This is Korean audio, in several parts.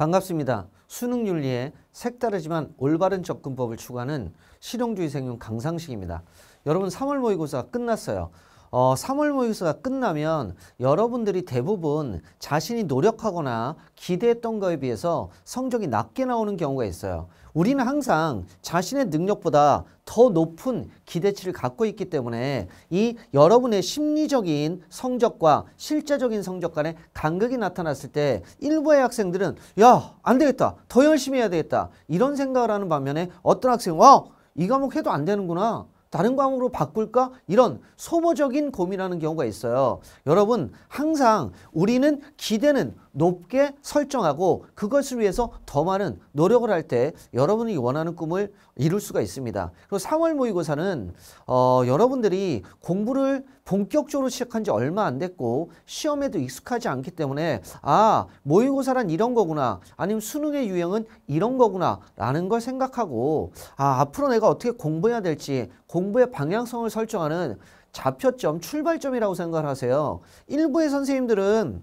반갑습니다. 수능 윤리의 색다르지만 올바른 접근법을 추구하는 실용주의 생윤 강상식입니다. 여러분 3월 모의고사 끝났어요. 어, 3월 모의고사가 끝나면 여러분들이 대부분 자신이 노력하거나 기대했던 것에 비해서 성적이 낮게 나오는 경우가 있어요. 우리는 항상 자신의 능력보다 더 높은 기대치를 갖고 있기 때문에 이 여러분의 심리적인 성적과 실제적인 성적 간의 간극이 나타났을 때 일부의 학생들은 야, 안 되겠다. 더 열심히 해야 되겠다. 이런 생각을 하는 반면에 어떤 학생은 와, 이 과목 해도 안 되는구나. 다른 과목으로 바꿀까? 이런 소모적인 고민하는 경우가 있어요. 여러분 항상 우리는 기대는 높게 설정하고 그것을 위해서 더 많은 노력을 할 때 여러분이 원하는 꿈을 이룰 수가 있습니다. 그리고 3월 모의고사는 어, 여러분들이 공부를 본격적으로 시작한 지 얼마 안 됐고 시험에도 익숙하지 않기 때문에 아 모의고사란 이런 거구나 아니면 수능의 유형은 이런 거구나 라는 걸 생각하고 아 앞으로 내가 어떻게 공부해야 될지 공부의 방향성을 설정하는 좌표점 출발점이라고 생각하세요. 일부의 선생님들은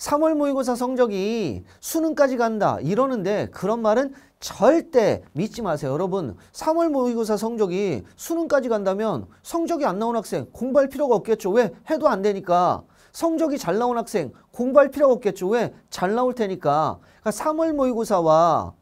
3월 모의고사 성적이 수능까지 간다 이러는데 그런 말은 절대 믿지 마세요. 여러분 3월 모의고사 성적이 수능까지 간다면 성적이 안 나온 학생 공부할 필요가 없겠죠. 왜? 해도 안 되니까. 성적이 잘 나온 학생 공부할 필요가 없겠죠. 왜? 잘 나올 테니까. 그러니까 3월 모의고사와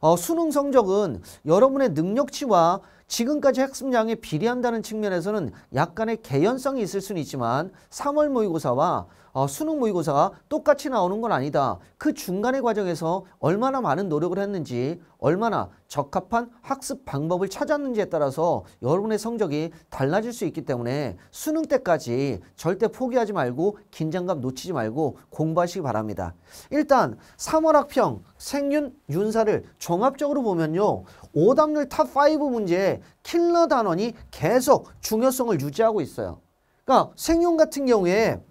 어, 수능 성적은 여러분의 능력치와 지금까지 학습량에 비례한다는 측면에서는 약간의 개연성이 있을 수는 있지만 3월 모의고사와 어, 수능 모의고사가 똑같이 나오는 건 아니다. 그 중간의 과정에서 얼마나 많은 노력을 했는지 얼마나 적합한 학습 방법을 찾았는지에 따라서 여러분의 성적이 달라질 수 있기 때문에 수능 때까지 절대 포기하지 말고 긴장감 놓치지 말고 공부하시기 바랍니다. 일단 3월 학평 생윤 윤사를 종합적으로 보면요. 5단률 탑5 문제 킬러 단원이 계속 중요성을 유지하고 있어요. 그러니까 생윤 같은 경우에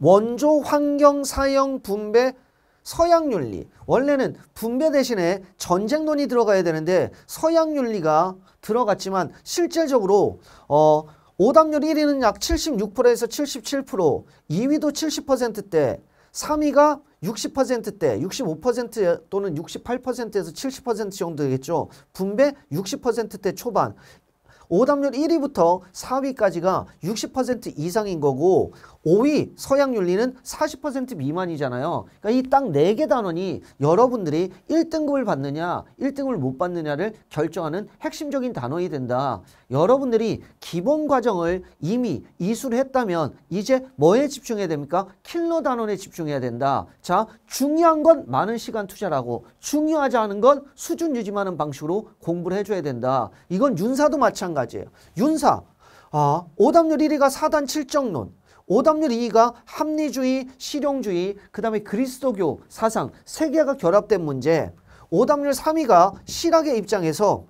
원조 환경 사형 분배 서양 윤리. 원래는 분배 대신에 전쟁론이 들어가야 되는데 서양 윤리가 들어갔지만 실질적으로 어 오답률 1위는 약 76%에서 77%, 2위도 70%대, 3위가 60%대, 65% 또는 68%에서 70% 정도 되겠죠. 분배 60%대 초반. 오답률 1위부터 4위까지가 60% 이상인 거고 5위 서양 윤리는 40% 미만이잖아요. 그러니까 이딱4개 단원이 여러분들이 1등급을 받느냐 1등급을 못 받느냐를 결정하는 핵심적인 단원이 된다. 여러분들이 기본 과정을 이미 이수를 했다면 이제 뭐에 집중해야 됩니까? 킬러 단원에 집중해야 된다. 자 중요한 건 많은 시간 투자라고 중요하지 않은 건 수준 유지 하는 방식으로 공부를 해줘야 된다. 이건 윤사도 마찬가지예요. 윤사 아, 오답률 1위가 4단 7정론 오답률 2가 합리주의, 실용주의, 그 다음에 그리스도교 사상 세계가 결합된 문제 오답률 3위가 실학의 입장에서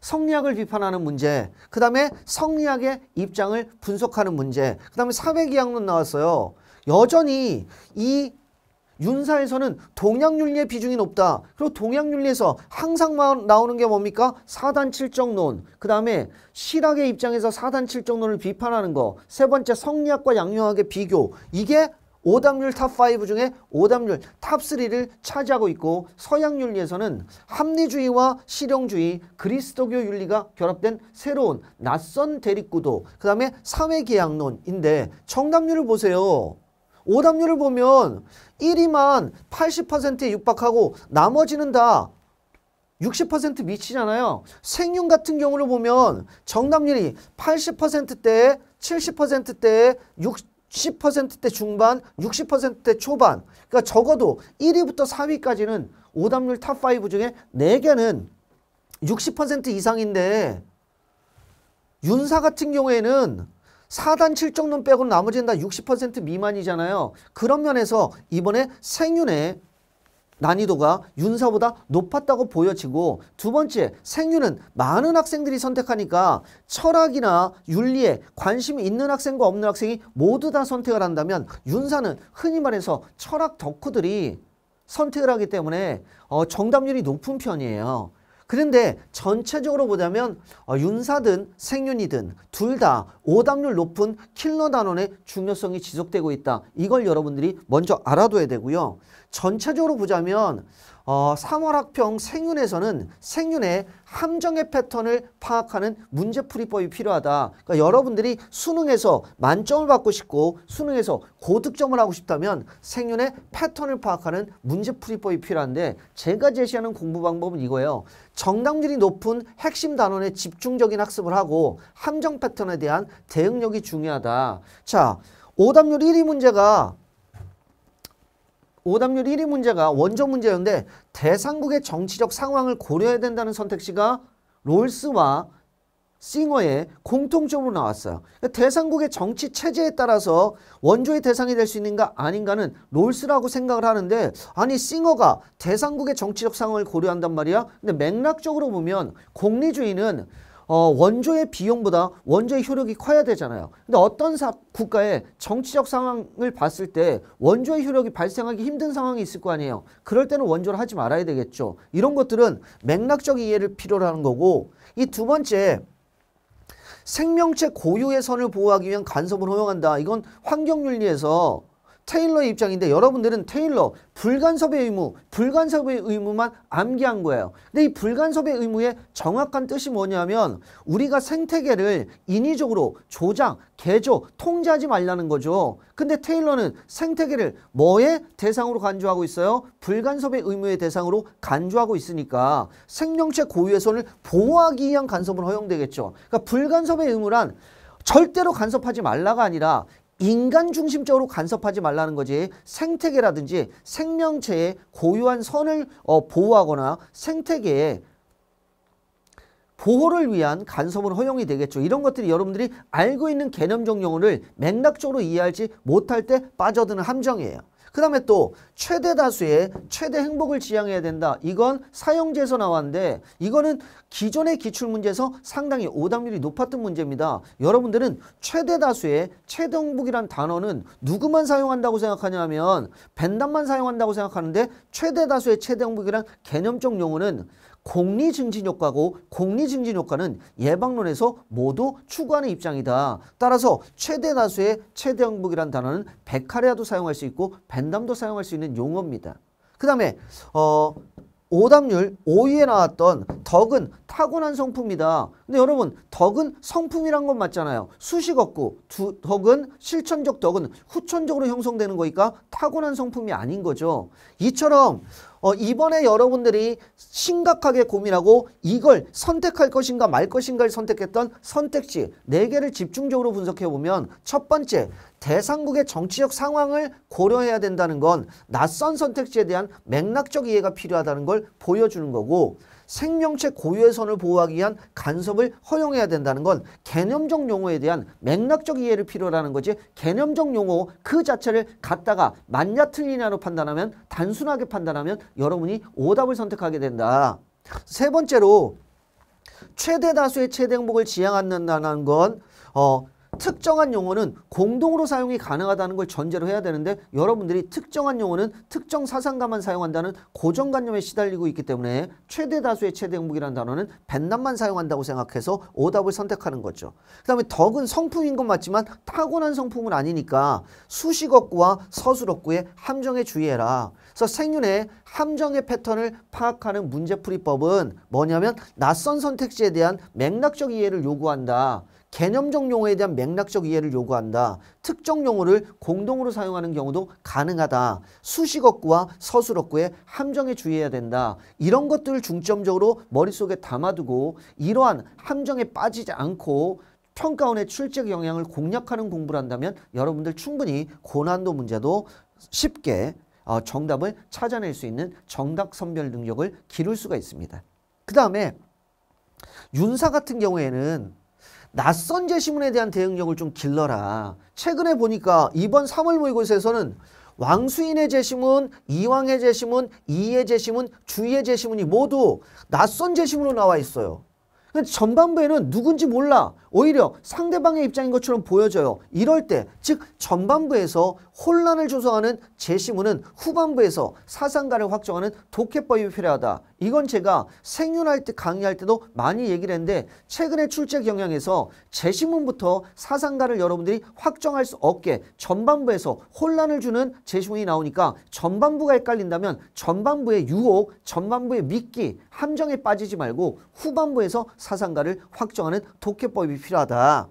성리학을 비판하는 문제, 그 다음에 성리학의 입장을 분석하는 문제, 그 다음에 사회기학론 나왔어요. 여전히 이 윤사에서는 동양윤리의 비중이 높다. 그리고 동양윤리에서 항상 나오는 게 뭡니까? 사단칠정론. 그 다음에 실학의 입장에서 사단칠정론을 비판하는 거. 세 번째 성리학과 양용학의 비교. 이게 오답률 탑5 중에 오답률 탑3를 차지하고 있고 서양 윤리에서는 합리주의와 실용주의, 그리스도교 윤리가 결합된 새로운 낯선 대립구도, 그 다음에 사회계약론인데 정답률을 보세요. 오답률을 보면 1위만 80%에 육박하고 나머지는 다 60% 미치잖아요. 생윤 같은 경우를 보면 정답률이 8 0대 70%대에 0대 중반, 60%대 초반 그러니까 적어도 1위부터 4위까지는 오답률 탑5 중에 4개는 60% 이상인데 윤사 같은 경우에는 4단 7정론 빼고 나머지는 다 60% 미만이잖아요. 그런 면에서 이번에 생윤의 난이도가 윤사보다 높았다고 보여지고 두 번째 생윤은 많은 학생들이 선택하니까 철학이나 윤리에 관심 있는 학생과 없는 학생이 모두 다 선택을 한다면 윤사는 흔히 말해서 철학 덕후들이 선택을 하기 때문에 어, 정답률이 높은 편이에요. 그런데 전체적으로 보자면 어, 윤사든 생윤이든 둘 다 오답률 높은 킬러 단원의 중요성이 지속되고 있다. 이걸 여러분들이 먼저 알아둬야 되고요. 전체적으로 보자면 어, 3월학평 생윤에서는 생윤의 함정의 패턴을 파악하는 문제풀이법이 필요하다. 그러니까 여러분들이 수능에서 만점을 받고 싶고 수능에서 고득점을 하고 싶다면 생윤의 패턴을 파악하는 문제풀이법이 필요한데 제가 제시하는 공부 방법은 이거예요. 정답률이 높은 핵심 단원에 집중적인 학습을 하고 함정 패턴에 대한 대응력이 중요하다. 자, 오답률 1위 문제가 오답률 1위 문제가 원조 문제였는데 대상국의 정치적 상황을 고려해야 된다는 선택지가 롤스와 싱어의 공통점으로 나왔어요. 그러니까 대상국의 정치 체제에 따라서 원조의 대상이 될 수 있는가 아닌가는 롤스라고 생각을 하는데 아니 싱어가 대상국의 정치적 상황을 고려한단 말이야. 근데 맥락적으로 보면 공리주의는 어, 원조의 비용보다 원조의 효력이 커야 되잖아요. 근데 어떤 사, 국가의 정치적 상황을 봤을 때 원조의 효력이 발생하기 힘든 상황이 있을 거 아니에요. 그럴 때는 원조를 하지 말아야 되겠죠. 이런 것들은 맥락적 이해를 필요로 하는 거고 이 두 번째 생명체 고유의 선을 보호하기 위한 간섭을 허용한다. 이건 환경윤리에서 테일러의 입장인데 여러분들은 테일러 불간섭의 의무, 불간섭의 의무만 암기한 거예요. 근데 이 불간섭의 의무의 정확한 뜻이 뭐냐면 우리가 생태계를 인위적으로 조장, 개조, 통제하지 말라는 거죠. 근데 테일러는 생태계를 뭐의 대상으로 간주하고 있어요? 불간섭의 의무의 대상으로 간주하고 있으니까 생명체 고유의 손을 보호하기 위한 간섭은 허용되겠죠. 그러니까 불간섭의 의무란 절대로 간섭하지 말라가 아니라 인간 중심적으로 간섭하지 말라는 거지 생태계라든지 생명체의 고유한 선을 어, 보호하거나 생태계에 보호를 위한 간섭은 허용이 되겠죠. 이런 것들이 여러분들이 알고 있는 개념적 용어를 맥락적으로 이해할지 못할 때 빠져드는 함정이에요. 그 다음에 또 최대 다수의 최대 행복을 지향해야 된다. 이건 사용제에서 나왔는데 이거는 기존의 기출문제에서 상당히 오답률이 높았던 문제입니다. 여러분들은 최대 다수의 최대 행복이란 단어는 누구만 사용한다고 생각하냐면 벤담만 사용한다고 생각하는데 최대 다수의 최대 행복이란 개념적 용어는 공리 증진 효과고 공리 증진 효과는 예방론에서 모두 추구하는 입장이다. 따라서 최대 다수의 최대 형복이라는 단어는 베카리아도 사용할 수 있고 벤담도 사용할 수 있는 용어입니다. 그 다음에 어, 오답률 5위에 나왔던 덕은 타고난 성품이다. 근데 여러분 덕은 성품이란 건 맞잖아요. 수식 없고 두, 덕은 실천적 덕은 후천적으로 형성되는 거니까 타고난 성품이 아닌 거죠. 이처럼 어, 이번에 여러분들이 심각하게 고민하고 이걸 선택할 것인가 말 것인가를 선택했던 선택지 네개를 집중적으로 분석해보면 첫 번째 대상국의 정치적 상황을 고려해야 된다는 건 낯선 선택지에 대한 맥락적 이해가 필요하다는 걸 보여주는 거고 생명체 고유의 선을 보호하기 위한 간섭을 허용해야 된다는 건 개념적 용어에 대한 맥락적 이해를 필요로 하는 거지 개념적 용어 그 자체를 갖다가 맞냐 틀리냐로 판단하면 단순하게 판단하면 여러분이 오답을 선택하게 된다. 세 번째로 최대 다수의 최대 행복을 지향한다는 건 어, 특정한 용어는 공동으로 사용이 가능하다는 걸 전제로 해야 되는데 여러분들이 특정한 용어는 특정 사상가만 사용한다는 고정관념에 시달리고 있기 때문에 최대 다수의 최대 행복이라는 단어는 뱃남만 사용한다고 생각해서 오답을 선택하는 거죠. 그 다음에 덕은 성품인 건 맞지만 타고난 성품은 아니니까 수식어구와 서술어구의 함정에 주의해라. 그래서 생윤의 함정의 패턴을 파악하는 문제풀이법은 뭐냐면 낯선 선택지에 대한 맥락적 이해를 요구한다. 개념적 용어에 대한 맥락적 이해를 요구한다. 특정 용어를 공동으로 사용하는 경우도 가능하다. 수식어구와 서술어구에 함정에 주의해야 된다. 이런 것들을 중점적으로 머릿속에 담아두고 이러한 함정에 빠지지 않고 평가원의 출제 영향을 공략하는 공부를 한다면 여러분들 충분히 고난도 문제도 쉽게 어, 정답을 찾아낼 수 있는 정답 선별 능력을 기를 수가 있습니다. 그 다음에 윤사 같은 경우에는 낯선 제시문에 대한 대응력을 좀 길러라. 최근에 보니까 이번 3월 모의고사에서는 왕수인의 제시문, 이왕의 제시문, 이의 제시문, 주의 의 제시문이 모두 낯선 제시문으로 나와 있어요. 전반부에는 누군지 몰라 오히려 상대방의 입장인 것처럼 보여져요. 이럴 때 즉 전반부에서 혼란을 조성하는 제시문은 후반부에서 사상가를 확정하는 독해법이 필요하다. 이건 제가 생윤할 때 강의할 때도 많이 얘기를 했는데 최근에 출제 경향에서 제시문부터 사상가를 여러분들이 확정할 수 없게 전반부에서 혼란을 주는 제시문이 나오니까 전반부가 헷갈린다면 전반부의 유혹, 전반부의 미끼, 함정에 빠지지 말고 후반부에서 사상가를 확정하는 독해법이 필요하다.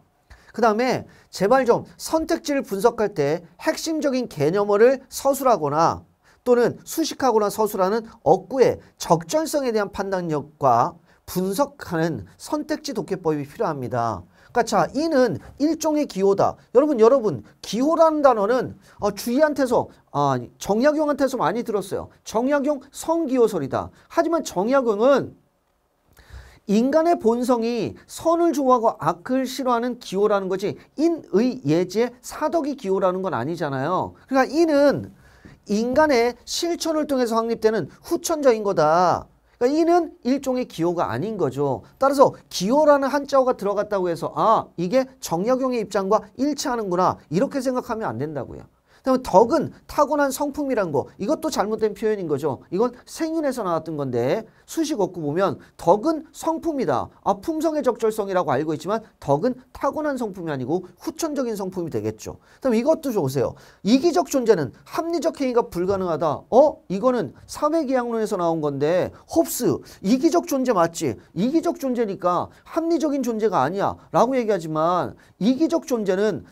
그 다음에 제발 좀 선택지를 분석할 때 핵심적인 개념어를 서술하거나 또는 수식하고나 서술하는 억구의 적절성에 대한 판단력과 분석하는 선택지 독해법이 필요합니다. 그러니까 자, 이는 일종의 기호다. 여러분, 여러분, 기호라는 단어는 어, 주의한테서, 아, 정약용한테서 많이 들었어요. 정약용 성기호설이다. 하지만 정약용은 인간의 본성이 선을 좋아하고 악을 싫어하는 기호라는 거지 인의 예지의 사덕이 기호라는 건 아니잖아요. 그러니까 이는 인간의 실천을 통해서 확립되는 후천적인 거다. 그러니까 이는 일종의 기호가 아닌 거죠. 따라서 기호라는 한자어가 들어갔다고 해서 아 이게 정약용의 입장과 일치하는구나 이렇게 생각하면 안 된다고요. 그다음 덕은 타고난 성품이란 거 이것도 잘못된 표현인 거죠. 이건 생윤에서 나왔던 건데 수식 얻고 보면 덕은 성품이다. 아 품성의 적절성이라고 알고 있지만 덕은 타고난 성품이 아니고 후천적인 성품이 되겠죠. 그럼 이것도 좋으세요. 이기적 존재는 합리적 행위가 불가능하다. 어? 이거는 사회기양론에서 나온 건데 홉스 이기적 존재 맞지? 이기적 존재니까 합리적인 존재가 아니야 라고 얘기하지만 이기적 존재는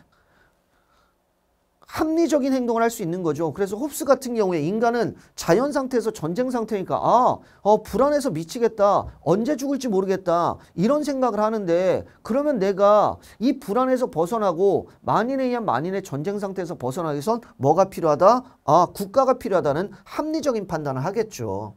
합리적인 행동을 할 수 있는 거죠. 그래서 홉스 같은 경우에 인간은 자연 상태에서 전쟁 상태니까 아, 어, 불안해서 미치겠다. 언제 죽을지 모르겠다. 이런 생각을 하는데 그러면 내가 이 불안에서 벗어나고 만인에 의한 만인의 전쟁 상태에서 벗어나기 위해선 뭐가 필요하다? 아, 국가가 필요하다는 합리적인 판단을 하겠죠.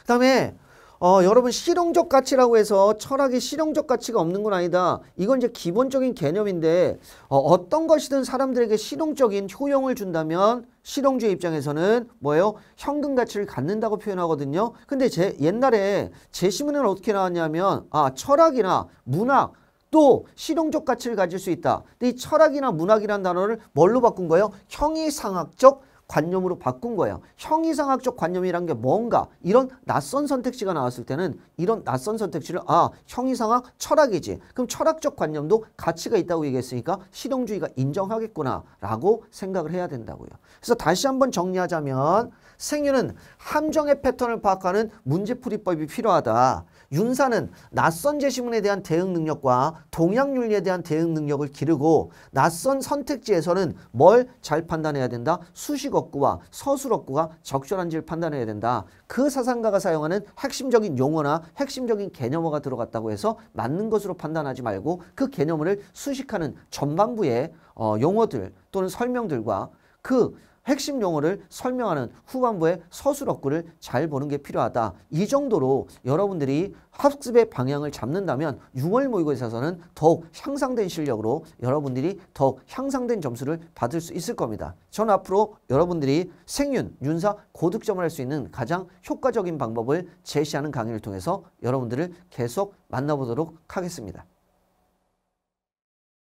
그다음에 어, 여러분 실용적 가치라고 해서 철학이 실용적 가치가 없는 건 아니다. 이건 이제 기본적인 개념인데 어, 어떤 것이든 사람들에게 실용적인 효용을 준다면 실용주의 입장에서는 뭐예요? 현금 가치를 갖는다고 표현하거든요. 근데 제 옛날에 제 신문에는 어떻게 나왔냐면 아 철학이나 문학 또 실용적 가치를 가질 수 있다. 근데 이 철학이나 문학이란 단어를 뭘로 바꾼 거예요? 형이상학적 관념으로 바꾼 거예요. 형이상학적 관념이란 게 뭔가 이런 낯선 선택지가 나왔을 때는 이런 낯선 선택지를 아 형이상학 철학이지. 그럼 철학적 관념도 가치가 있다고 얘기했으니까 실용주의가 인정하겠구나 라고 생각을 해야 된다고요. 그래서 다시 한번 정리하자면 생유는 함정의 패턴을 파악하는 문제풀이법이 필요하다. 윤사는 낯선 제시문에 대한 대응 능력과 동양 윤리에 대한 대응 능력을 기르고 낯선 선택지에서는 뭘 잘 판단해야 된다. 수식 어구와 서술 어구가 적절한지를 판단해야 된다. 그 사상가가 사용하는 핵심적인 용어나 핵심적인 개념어가 들어갔다고 해서 맞는 것으로 판단하지 말고 그개념어를 수식하는 전반부의 어, 용어들 또는 설명들과 그 핵심 용어를 설명하는 후반부의 서술어구를 잘 보는 게 필요하다. 이 정도로 여러분들이 학습의 방향을 잡는다면 6월 모의고사에서는 더욱 향상된 실력으로 여러분들이 더욱 향상된 점수를 받을 수 있을 겁니다. 전 앞으로 여러분들이 생윤, 윤사, 고득점을 할 수 있는 가장 효과적인 방법을 제시하는 강의를 통해서 여러분들을 계속 만나보도록 하겠습니다.